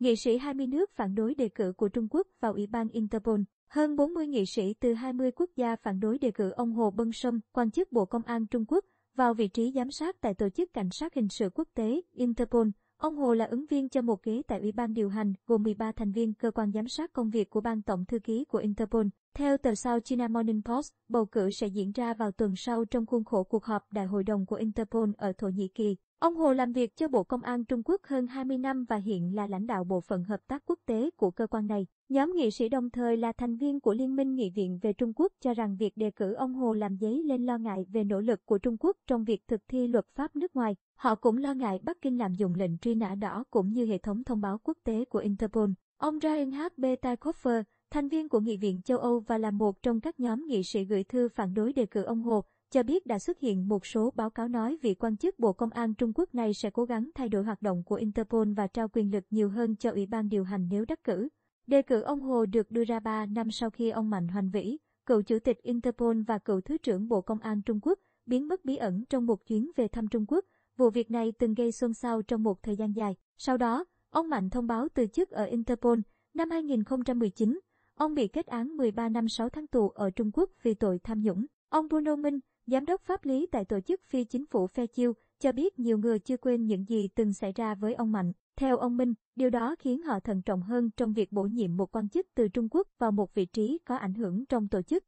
nghị sĩ 20 nước phản đối đề cử của Trung Quốc vào Ủy ban Interpol. Hơn 40 nghị sĩ từ 20 quốc gia phản đối đề cử ông Hồ Bân Sâm, quan chức Bộ Công an Trung Quốc, vào vị trí giám sát tại Tổ chức Cảnh sát Hình sự Quốc tế Interpol. Ông Hồ là ứng viên cho một ghế tại Ủy ban điều hành gồm 13 thành viên cơ quan giám sát công việc của Ban Tổng Thư ký của Interpol. Theo tờ sao China Morning Post, bầu cử sẽ diễn ra vào tuần sau trong khuôn khổ cuộc họp đại hội đồng của Interpol ở Thổ Nhĩ Kỳ. Ông Hồ làm việc cho Bộ Công an Trung Quốc hơn 20 năm và hiện là lãnh đạo bộ phận hợp tác quốc tế của cơ quan này. Nhóm nghị sĩ đồng thời là thành viên của Liên minh Nghị viện về Trung Quốc cho rằng việc đề cử ông Hồ làm giấy lên lo ngại về nỗ lực của Trung Quốc trong việc thực thi luật pháp nước ngoài. Họ cũng lo ngại Bắc Kinh làm dùng lệnh truy nã đỏ cũng như hệ thống thông báo quốc tế của Interpol. Ông Ryan H. B. Betakoffer, thành viên của Nghị viện châu Âu và là một trong các nhóm nghị sĩ gửi thư phản đối đề cử ông Hồ, cho biết đã xuất hiện một số báo cáo nói vị quan chức Bộ Công an Trung Quốc này sẽ cố gắng thay đổi hoạt động của Interpol và trao quyền lực nhiều hơn cho Ủy ban điều hành nếu đắc cử. Đề cử ông Hồ được đưa ra 3 năm sau khi ông Mạnh Hoành Vĩ, cựu chủ tịch Interpol và cựu thứ trưởng Bộ Công an Trung Quốc, biến mất bí ẩn trong một chuyến về thăm Trung Quốc. Vụ việc này từng gây xôn xao trong một thời gian dài. Sau đó, ông Mạnh thông báo từ chức ở Interpol năm 2019. Ông bị kết án 13 năm 6 tháng tù ở Trung Quốc vì tội tham nhũng. Ông Bruno Minh, giám đốc pháp lý tại tổ chức phi chính phủ Phe Chiêu, cho biết nhiều người chưa quên những gì từng xảy ra với ông Mạnh. Theo ông Minh, điều đó khiến họ thận trọng hơn trong việc bổ nhiệm một quan chức từ Trung Quốc vào một vị trí có ảnh hưởng trong tổ chức.